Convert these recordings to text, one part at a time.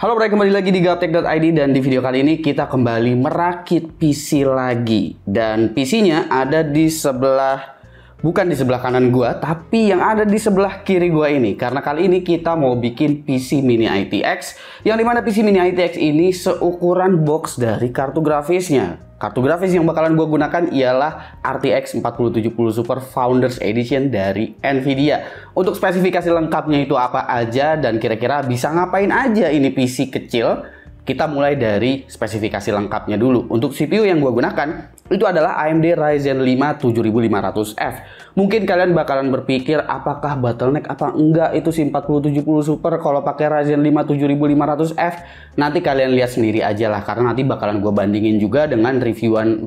Halo Bray, kembali lagi di gaptek.id dan di video kali ini kita kembali merakit PC lagi. Dan PC-nya ada di sebelah, bukan di sebelah kanan gua, tapi yang ada di sebelah kiri gua ini. Karena kali ini kita mau bikin PC Mini ITX, yang dimana PC Mini ITX ini seukuran box dari kartu grafisnya. Kartu grafis yang bakalan gue gunakan ialah RTX 4070 Super Founders Edition dari Nvidia. Untuk spesifikasi lengkapnya itu apa aja dan kira-kira bisa ngapain aja ini PC kecil? Kita mulai dari spesifikasi lengkapnya dulu. Untuk CPU yang gue gunakan itu adalah AMD Ryzen 5 7500F. Mungkin kalian bakalan berpikir apakah bottleneck apa enggak itu si 4070 Super kalau pakai Ryzen 5 7500F. Nanti kalian lihat sendiri aja lah karena nanti bakalan gue bandingin juga dengan reviewan 4070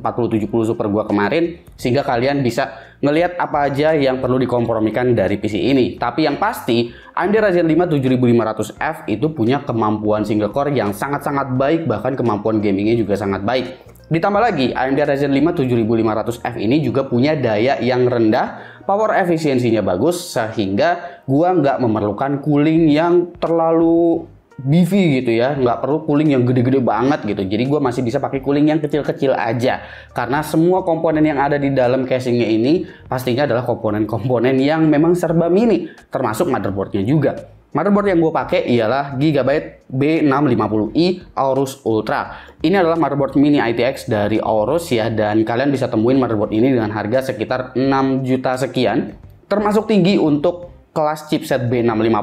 Super gue kemarin sehingga kalian bisa ngelihat apa aja yang perlu dikompromikan dari PC ini. Tapi yang pasti AMD Ryzen 5 7500F itu punya kemampuan single core yang sangat-sangat baik bahkan kemampuan gamingnya juga sangat baik. Ditambah lagi, AMD Ryzen 5 7500F ini juga punya daya yang rendah, power efisiensinya bagus, sehingga gua nggak memerlukan cooling yang terlalu beefy gitu ya, nggak perlu cooling yang gede-gede banget gitu. Jadi gua masih bisa pakai cooling yang kecil-kecil aja, karena semua komponen yang ada di dalam casingnya ini pastinya adalah komponen-komponen yang memang serba mini, termasuk motherboardnya juga. Motherboard yang gue pakai ialah Gigabyte B650i Aorus Ultra. Ini adalah motherboard mini ITX dari Aorus ya dan kalian bisa temuin motherboard ini dengan harga sekitar 6 juta sekian. Termasuk tinggi untuk kelas chipset B650,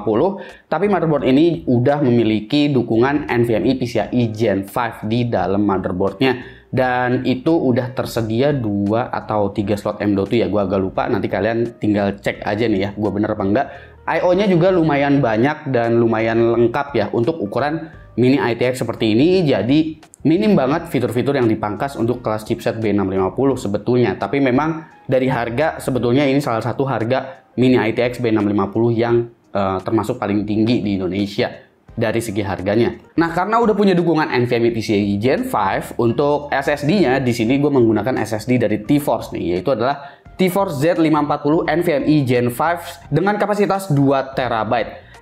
tapi motherboard ini udah memiliki dukungan NVMe PCIe Gen 5 di dalam motherboardnya. Dan itu udah tersedia 2 atau 3 slot M.2 ya, gue agak lupa, nanti kalian tinggal cek aja nih ya, gue bener apa enggak I.O.-nya juga lumayan banyak dan lumayan lengkap ya untuk ukuran mini ITX seperti ini. Jadi minim banget fitur-fitur yang dipangkas untuk kelas chipset B650 sebetulnya. Tapi memang dari harga sebetulnya ini salah satu harga mini ITX B650 yang uh, termasuk paling tinggi di Indonesia dari segi harganya. Nah, karena udah punya dukungan NVMe PCIe Gen 5 untuk SSD-nya di sini gue menggunakan SSD dari T-Force nih, yaitu adalah T4 Z540 NVMe Gen 5 dengan kapasitas 2 TB.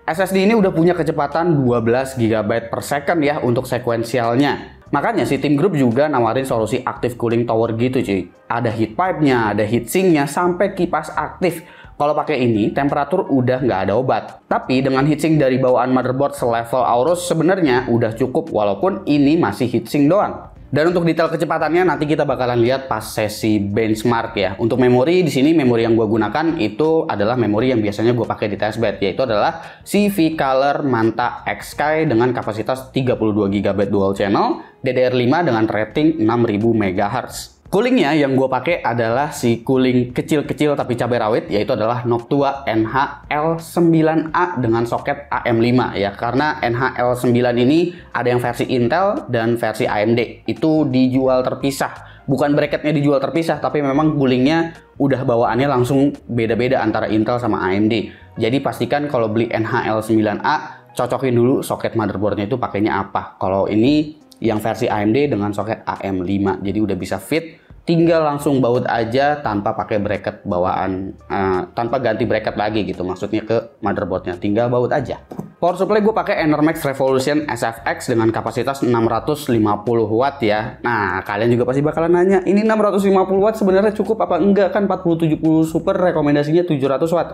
SSD ini udah punya kecepatan 12 GB per second ya untuk sekuensialnya. Makanya si tim grup juga nawarin solusi aktif cooling tower gitu cuy. Ada heat pipe-nya, ada heat sink-nya, sampai kipas aktif. Kalau pakai ini, temperatur udah nggak ada obat. Tapi dengan heatsink dari bawaan motherboard selevel Aorus sebenarnya udah cukup walaupun ini masih heatsink doang. Dan untuk detail kecepatannya nanti kita bakalan lihat pas sesi benchmark ya. Untuk memori di sini memori yang gue gunakan itu adalah memori yang biasanya gue pakai di testbed yaitu adalah CV Color Manta Sky dengan kapasitas 32 GB dual channel, DDR5 dengan rating 6000 MHz. Coolingnya yang gue pakai adalah si cooling kecil-kecil tapi cabai rawit, yaitu adalah Noctua NHL9A dengan soket AM5 ya. Karena NHL9 ini ada yang versi Intel dan versi AMD. Itu dijual terpisah. Bukan bracketnya dijual terpisah, tapi memang coolingnya udah bawaannya langsung beda-beda antara Intel sama AMD. Jadi pastikan kalau beli NHL9A, cocokin dulu soket motherboardnya itu pakainya apa. Kalau ini yang versi AMD dengan soket AM5 jadi udah bisa fit tinggal langsung baut aja tanpa pakai bracket bawaan uh, tanpa ganti bracket lagi gitu maksudnya ke motherboardnya tinggal baut aja power supply gue pakai Enermax Revolution SFX dengan kapasitas 650 watt ya nah kalian juga pasti bakalan nanya ini 650 watt sebenarnya cukup apa enggak kan 4070 super rekomendasinya 700 watt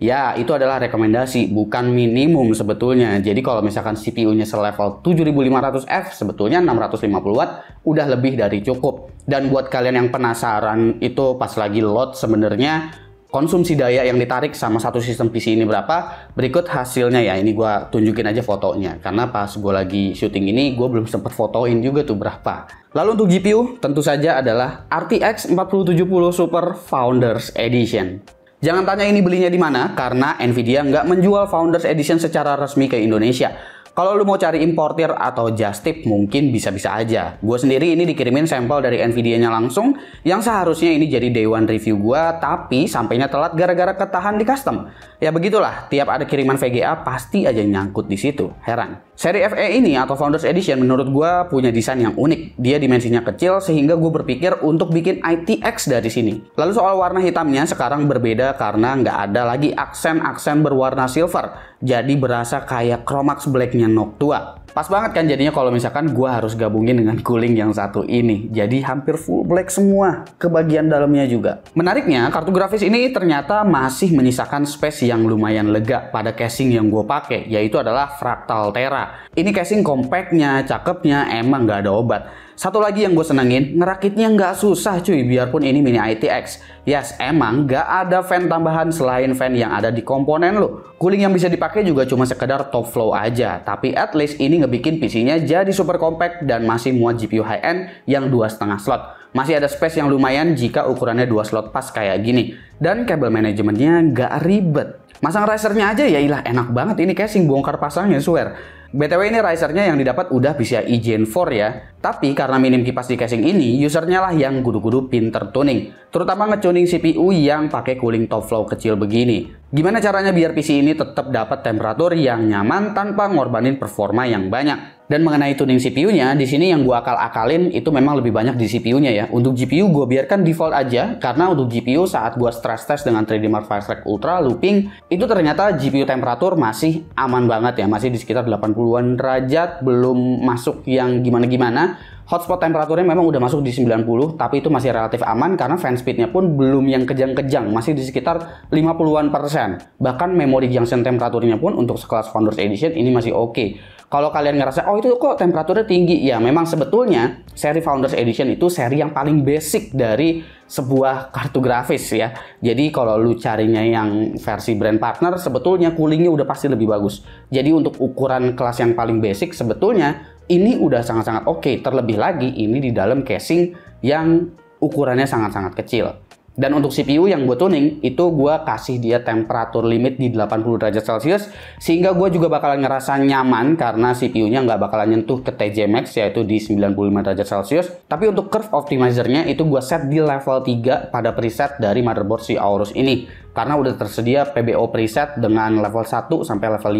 Ya, itu adalah rekomendasi, bukan minimum sebetulnya. Jadi kalau misalkan CPU-nya selevel 7500F, sebetulnya 650 watt udah lebih dari cukup. Dan buat kalian yang penasaran itu pas lagi load sebenarnya konsumsi daya yang ditarik sama satu sistem PC ini berapa, berikut hasilnya ya. Ini gue tunjukin aja fotonya karena pas gue lagi syuting ini gue belum sempet fotoin juga tuh berapa. Lalu untuk GPU tentu saja adalah RTX 4070 Super Founders Edition. Jangan tanya ini belinya di mana, karena Nvidia nggak menjual Founders Edition secara resmi ke Indonesia. Kalau lu mau cari importer atau just tip mungkin bisa-bisa aja. Gue sendiri ini dikirimin sampel dari Nvidia-nya langsung yang seharusnya ini jadi day one review gue tapi sampainya telat gara-gara ketahan di custom. Ya begitulah, tiap ada kiriman VGA pasti aja nyangkut di situ. Heran. Seri FE ini atau Founders Edition menurut gue punya desain yang unik. Dia dimensinya kecil sehingga gue berpikir untuk bikin ITX dari sini. Lalu soal warna hitamnya sekarang berbeda karena nggak ada lagi aksen-aksen berwarna silver jadi berasa kayak Chromax Blacknya Noctua. Pas banget kan jadinya kalau misalkan gue harus gabungin dengan cooling yang satu ini. Jadi hampir full black semua ke bagian dalamnya juga. Menariknya, kartu grafis ini ternyata masih menyisakan space yang lumayan lega pada casing yang gue pakai, yaitu adalah Fractal Terra. Ini casing compactnya, cakepnya, emang nggak ada obat. Satu lagi yang gue senengin, ngerakitnya nggak susah cuy, biarpun ini Mini ITX. Yes, emang nggak ada fan tambahan selain fan yang ada di komponen lo. Cooling yang bisa dipakai juga cuma sekedar top flow aja, tapi at least ini ngebikin PC-nya jadi super compact dan masih muat GPU high-end yang dua setengah slot. Masih ada space yang lumayan jika ukurannya dua slot pas kayak gini. Dan kabel manajemennya nggak ribet Masang risernya aja ya ilah enak banget ini casing bongkar pasangnya swear. BTW ini risernya yang didapat udah PCIe Gen 4 ya. Tapi karena minim kipas di casing ini, usernya lah yang gudu-gudu pinter tuning. Terutama nge-tuning CPU yang pakai cooling top flow kecil begini. Gimana caranya biar PC ini tetap dapat temperatur yang nyaman tanpa ngorbanin performa yang banyak. Dan mengenai tuning CPU-nya, di sini yang gua akal-akalin itu memang lebih banyak di CPU-nya ya. Untuk GPU gua biarkan default aja karena untuk GPU saat gua stress test dengan 3D Mark Fast Track Ultra looping itu ternyata GPU temperatur masih aman banget ya, masih di sekitar 80-an derajat, belum masuk yang gimana-gimana. Hotspot temperaturnya memang udah masuk di 90, tapi itu masih relatif aman karena fan speednya pun belum yang kejang-kejang, masih di sekitar 50-an persen. Bahkan memori junction temperaturnya pun untuk sekelas Founders Edition ini masih oke. Okay. Kalau kalian ngerasa, oh itu kok temperaturnya tinggi, ya memang sebetulnya seri Founders Edition itu seri yang paling basic dari sebuah kartu grafis ya. Jadi kalau lu carinya yang versi brand partner, sebetulnya coolingnya udah pasti lebih bagus. Jadi untuk ukuran kelas yang paling basic, sebetulnya ini udah sangat-sangat oke. Okay. Terlebih lagi ini di dalam casing yang ukurannya sangat-sangat kecil. Dan untuk CPU yang gue tuning, itu gue kasih dia temperatur limit di 80 derajat Celcius, sehingga gue juga bakalan ngerasa nyaman karena CPU-nya nggak bakalan nyentuh ke TJ Max, yaitu di 95 derajat Celcius. Tapi untuk curve optimizer-nya, itu gue set di level 3 pada preset dari motherboard si Aorus ini. Karena udah tersedia PBO preset dengan level 1 sampai level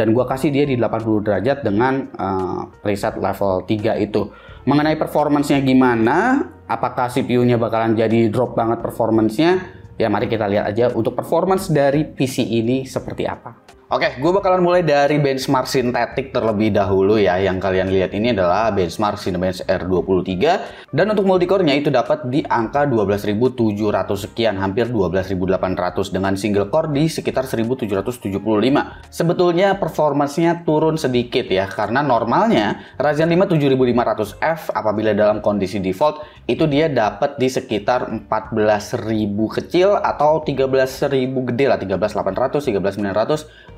5, dan gue kasih dia di 80 derajat dengan uh, preset level 3 itu. Mengenai performancenya gimana, apakah CPU-nya bakalan jadi drop banget performance Ya mari kita lihat aja untuk performance dari PC ini seperti apa. Oke, okay, gue bakalan mulai dari benchmark sintetik terlebih dahulu ya. Yang kalian lihat ini adalah benchmark Cinebench R23 dan untuk multicore-nya itu dapat di angka 12.700 sekian, hampir 12.800 dengan single core di sekitar 1.775. Sebetulnya performansnya turun sedikit ya karena normalnya Ryzen 5 7500F apabila dalam kondisi default itu dia dapat di sekitar 14.000 kecil atau 13.000 gede lah, 13.800,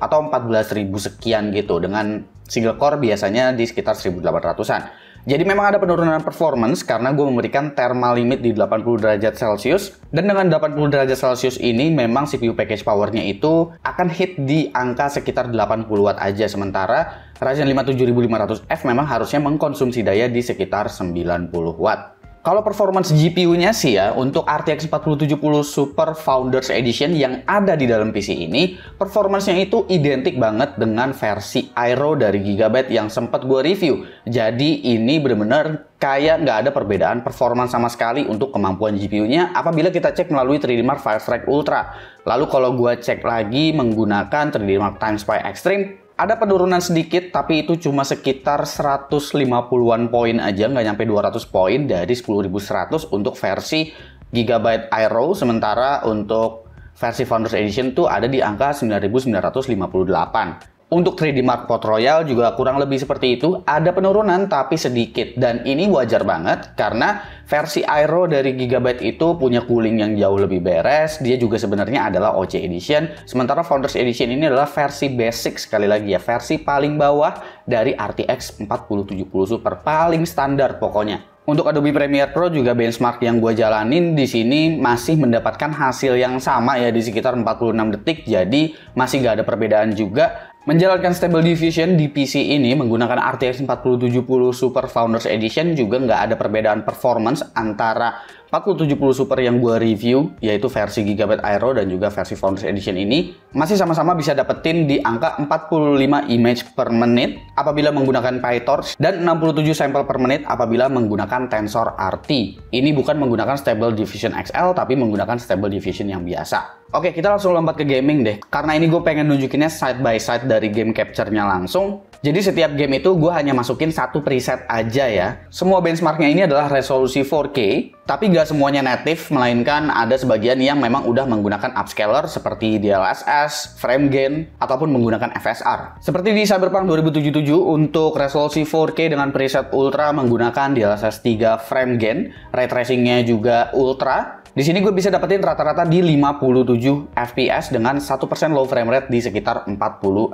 13.900 atau 14.000 sekian gitu dengan single core biasanya di sekitar 1.800-an. Jadi memang ada penurunan performance karena gue memberikan thermal limit di 80 derajat Celcius dan dengan 80 derajat Celcius ini memang CPU package powernya itu akan hit di angka sekitar 80 watt aja sementara Ryzen 5 7500F memang harusnya mengkonsumsi daya di sekitar 90 watt. Kalau performance GPU-nya sih ya, untuk RTX 4070 Super Founders Edition yang ada di dalam PC ini, performance-nya itu identik banget dengan versi Aero dari Gigabyte yang sempat gue review. Jadi ini bener-bener kayak nggak ada perbedaan performa sama sekali untuk kemampuan GPU-nya apabila kita cek melalui 3 dmark Firestrike Ultra. Lalu kalau gue cek lagi menggunakan 3 dmark TimeSpy Extreme, ada penurunan sedikit, tapi itu cuma sekitar 150-an poin aja, nggak nyampe 200 poin dari 10.100 untuk versi Gigabyte Aero, sementara untuk versi Founders Edition tuh ada di angka 9.958. Untuk 3D Mark Port Royal juga kurang lebih seperti itu, ada penurunan tapi sedikit dan ini wajar banget karena versi Aero dari Gigabyte itu punya cooling yang jauh lebih beres, dia juga sebenarnya adalah OC Edition, sementara Founders Edition ini adalah versi basic sekali lagi ya, versi paling bawah dari RTX 4070 Super, paling standar pokoknya. Untuk Adobe Premiere Pro juga benchmark yang gue jalanin di sini masih mendapatkan hasil yang sama ya di sekitar 46 detik, jadi masih gak ada perbedaan juga. Menjalankan Stable Diffusion di PC ini menggunakan RTX 4070 Super Founders Edition juga nggak ada perbedaan performance antara 4070 Super yang gue review, yaitu versi Gigabyte Aero dan juga versi Founders Edition ini, masih sama-sama bisa dapetin di angka 45 image per menit apabila menggunakan PyTorch dan 67 sampel per menit apabila menggunakan Tensor RT. Ini bukan menggunakan Stable Diffusion XL, tapi menggunakan Stable Diffusion yang biasa. Oke, kita langsung lompat ke gaming deh. Karena ini gue pengen nunjukinnya side by side dari game capture-nya langsung. Jadi setiap game itu gue hanya masukin satu preset aja ya. Semua benchmarknya ini adalah resolusi 4K, tapi gak semuanya native, melainkan ada sebagian yang memang udah menggunakan upscaler seperti DLSS, frame gain, ataupun menggunakan FSR. Seperti di Cyberpunk 2077, untuk resolusi 4K dengan preset ultra menggunakan DLSS 3 frame gain, ray tracingnya juga ultra, di sini gue bisa dapetin rata-rata di 57 fps dengan 1% low frame rate di sekitar 40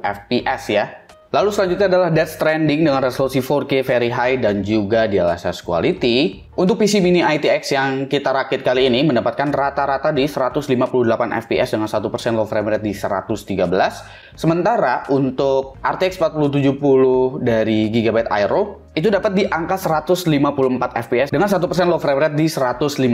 fps ya. Lalu selanjutnya adalah Death Stranding dengan resolusi 4K very high dan juga DLSS quality. Untuk PC mini ITX yang kita rakit kali ini mendapatkan rata-rata di 158 fps dengan 1% low frame rate di 113. Sementara untuk RTX 4070 dari Gigabyte Aero itu dapat di angka 154 fps dengan 1% low frame rate di 115.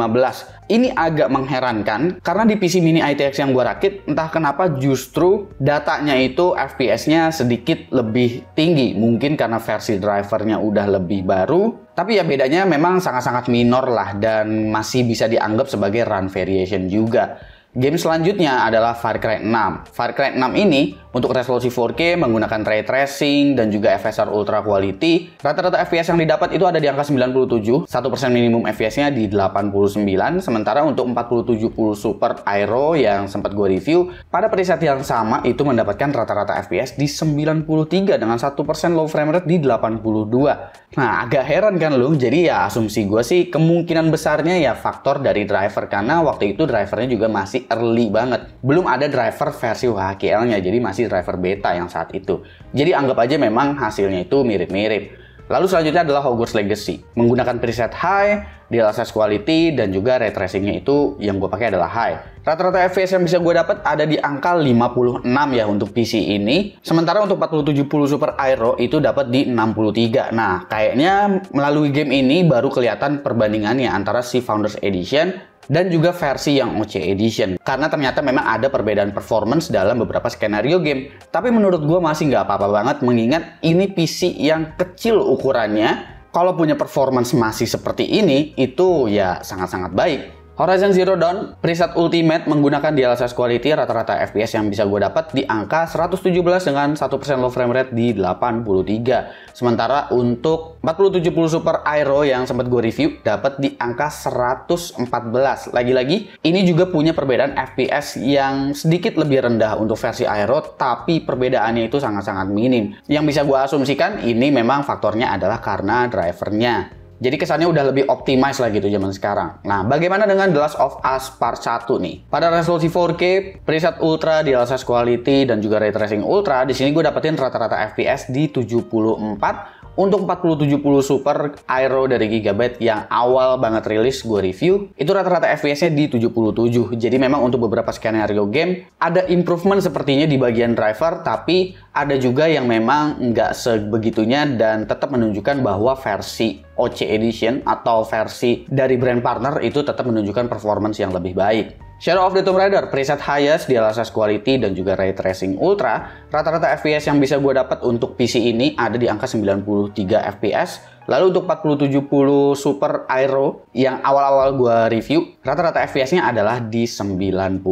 Ini agak mengherankan karena di PC mini ITX yang gua rakit entah kenapa justru datanya itu FPS-nya sedikit lebih tinggi, mungkin karena versi drivernya udah lebih baru tapi ya bedanya memang sangat-sangat minor lah dan masih bisa dianggap sebagai run variation juga. Game selanjutnya adalah Far Cry 6. Far Cry 6 ini untuk resolusi 4K menggunakan ray tracing dan juga FSR ultra quality. Rata-rata FPS yang didapat itu ada di angka 97, 1% minimum FPS-nya di 89, sementara untuk 4070 Super Aero yang sempat gue review, pada periset yang sama itu mendapatkan rata-rata FPS di 93 dengan 1% low frame rate di 82. Nah, agak heran kan lu? Jadi ya asumsi gue sih kemungkinan besarnya ya faktor dari driver karena waktu itu drivernya juga masih early banget. Belum ada driver versi whkl nya jadi masih driver beta yang saat itu. Jadi anggap aja memang hasilnya itu mirip-mirip. Lalu selanjutnya adalah Hogwarts Legacy. Menggunakan preset high, DLSS quality, dan juga ray tracing-nya itu yang gue pakai adalah high. Rata-rata FPS yang bisa gue dapat ada di angka 56 ya untuk PC ini. Sementara untuk 4070 Super Aero itu dapat di 63. Nah, kayaknya melalui game ini baru kelihatan perbandingannya antara si Founders Edition dan juga versi yang OC Edition. Karena ternyata memang ada perbedaan performance dalam beberapa skenario game. Tapi menurut gue masih nggak apa-apa banget mengingat ini PC yang kecil ukurannya. Kalau punya performance masih seperti ini, itu ya sangat-sangat baik. Horizon Zero Dawn preset Ultimate menggunakan DLSS quality rata-rata FPS yang bisa gue dapat di angka 117 dengan 1% low frame rate di 83. Sementara untuk 4070 Super Aero yang sempat gue review dapat di angka 114. Lagi-lagi ini juga punya perbedaan FPS yang sedikit lebih rendah untuk versi Aero tapi perbedaannya itu sangat-sangat minim. Yang bisa gue asumsikan ini memang faktornya adalah karena drivernya. Jadi kesannya udah lebih optimize lah gitu zaman sekarang. Nah, bagaimana dengan The Last of Us Part 1 nih? Pada resolusi 4K, preset ultra, DLSS quality, dan juga ray tracing ultra, di sini gue dapetin rata-rata FPS di 74 untuk 4070 Super Aero dari Gigabyte yang awal banget rilis gue review, itu rata-rata FPS-nya di 77. Jadi memang untuk beberapa skenario game, ada improvement sepertinya di bagian driver, tapi ada juga yang memang nggak sebegitunya dan tetap menunjukkan bahwa versi OC Edition atau versi dari brand partner itu tetap menunjukkan performance yang lebih baik. Shadow of the Tomb Raider, preset highest, DLSS quality, dan juga ray tracing ultra, rata-rata FPS yang bisa gue dapat untuk PC ini ada di angka 93 FPS. Lalu untuk 4070 Super Aero yang awal-awal gue review, rata-rata FPS-nya adalah di 95.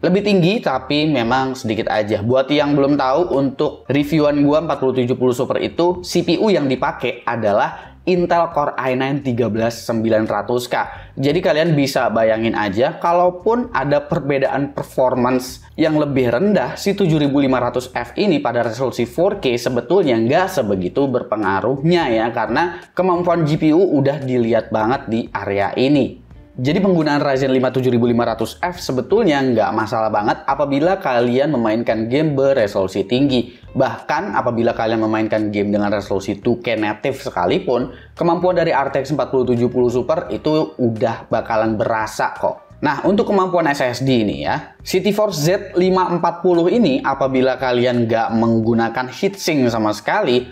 Lebih tinggi tapi memang sedikit aja. Buat yang belum tahu, untuk reviewan gue 4070 Super itu, CPU yang dipakai adalah Intel Core i9 13900K. Jadi kalian bisa bayangin aja kalaupun ada perbedaan performance yang lebih rendah si 7500F ini pada resolusi 4K sebetulnya nggak sebegitu berpengaruhnya ya karena kemampuan GPU udah dilihat banget di area ini. Jadi penggunaan Ryzen 5 7500F sebetulnya nggak masalah banget apabila kalian memainkan game beresolusi tinggi. Bahkan apabila kalian memainkan game dengan resolusi 2K native sekalipun, kemampuan dari RTX 4070 Super itu udah bakalan berasa kok. Nah, untuk kemampuan SSD ini ya, CityForce Force Z540 ini apabila kalian nggak menggunakan heatsink sama sekali,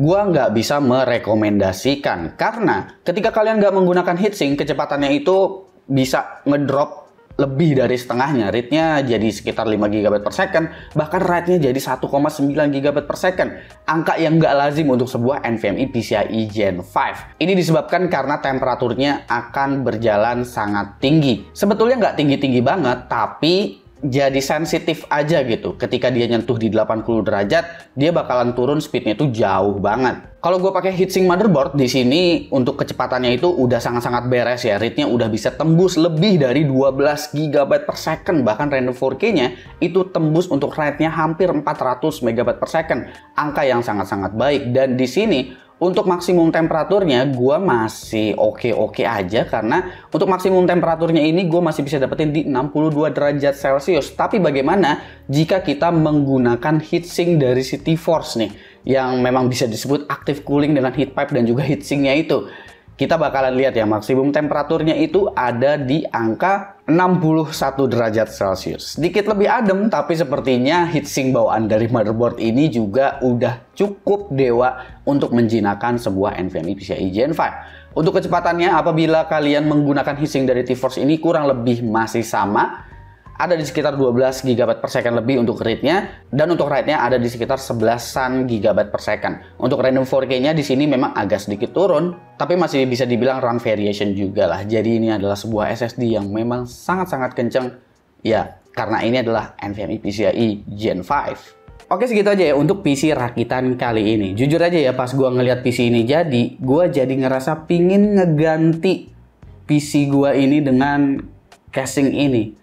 gua nggak bisa merekomendasikan karena ketika kalian nggak menggunakan heatsink kecepatannya itu bisa ngedrop lebih dari setengahnya rate-nya jadi sekitar 5 GB per second bahkan rate-nya jadi 1,9 GB per second angka yang nggak lazim untuk sebuah NVMe PCIe Gen 5 ini disebabkan karena temperaturnya akan berjalan sangat tinggi sebetulnya nggak tinggi-tinggi banget tapi jadi sensitif aja gitu. Ketika dia nyentuh di 80 derajat, dia bakalan turun speednya itu jauh banget. Kalau gue pakai heatsink motherboard di sini untuk kecepatannya itu udah sangat-sangat beres ya. rate nya udah bisa tembus lebih dari 12 GB per second. Bahkan render 4K-nya itu tembus untuk rate-nya hampir 400 MB per second. Angka yang sangat-sangat baik. Dan di sini untuk maksimum temperaturnya gue masih oke-oke aja karena untuk maksimum temperaturnya ini gue masih bisa dapetin di 62 derajat Celcius. Tapi bagaimana jika kita menggunakan heatsink dari City Force nih yang memang bisa disebut active cooling dengan heat pipe dan juga heatsinknya itu kita bakalan lihat ya maksimum temperaturnya itu ada di angka 61 derajat Celcius. Sedikit lebih adem tapi sepertinya heatsink bawaan dari motherboard ini juga udah cukup dewa untuk menjinakkan sebuah NVMe PCIe Gen 5. Untuk kecepatannya apabila kalian menggunakan heatsink dari T-Force ini kurang lebih masih sama ada di sekitar 12 GB per second lebih untuk read-nya dan untuk write-nya ada di sekitar 11-an GB per second. Untuk random 4K-nya di sini memang agak sedikit turun, tapi masih bisa dibilang run variation juga lah. Jadi ini adalah sebuah SSD yang memang sangat-sangat kenceng. Ya, karena ini adalah NVMe PCIe Gen 5. Oke segitu aja ya untuk PC rakitan kali ini. Jujur aja ya pas gua ngelihat PC ini jadi, gua jadi ngerasa pingin ngeganti PC gua ini dengan casing ini.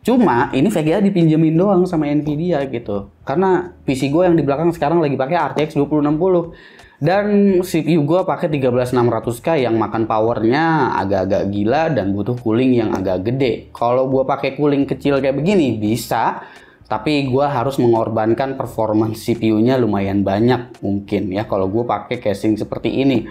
Cuma ini VGA dipinjemin doang sama Nvidia gitu. Karena PC gue yang di belakang sekarang lagi pakai RTX 2060 dan CPU gue pakai 13600K yang makan powernya agak-agak gila dan butuh cooling yang agak gede. Kalau gue pakai cooling kecil kayak begini bisa, tapi gue harus mengorbankan performa CPU-nya lumayan banyak mungkin ya kalau gue pakai casing seperti ini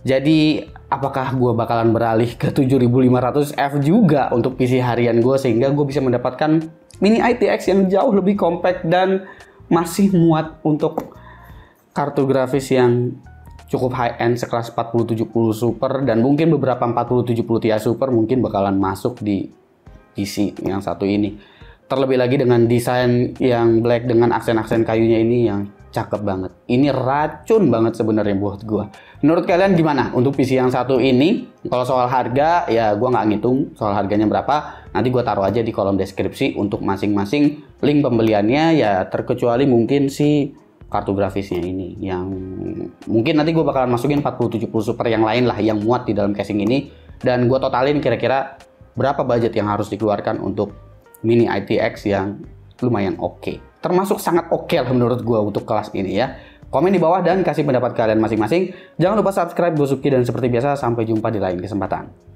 jadi apakah gue bakalan beralih ke 7500F juga untuk PC harian gue sehingga gue bisa mendapatkan mini ITX yang jauh lebih compact dan masih muat untuk kartu grafis yang cukup high end sekelas 4070 Super dan mungkin beberapa 4070 Ti Super mungkin bakalan masuk di PC yang satu ini terlebih lagi dengan desain yang black dengan aksen-aksen kayunya ini yang cakep banget. Ini racun banget sebenarnya buat gua. Menurut kalian gimana untuk PC yang satu ini? Kalau soal harga ya gua nggak ngitung soal harganya berapa. Nanti gua taruh aja di kolom deskripsi untuk masing-masing link pembeliannya ya terkecuali mungkin si kartu grafisnya ini yang mungkin nanti gue bakalan masukin 4070 Super yang lain lah yang muat di dalam casing ini dan gue totalin kira-kira berapa budget yang harus dikeluarkan untuk mini ITX yang lumayan oke. Okay. Termasuk sangat oke okay lah menurut gue untuk kelas ini ya. Komen di bawah dan kasih pendapat kalian masing-masing. Jangan lupa subscribe, gue Suki, dan seperti biasa sampai jumpa di lain kesempatan.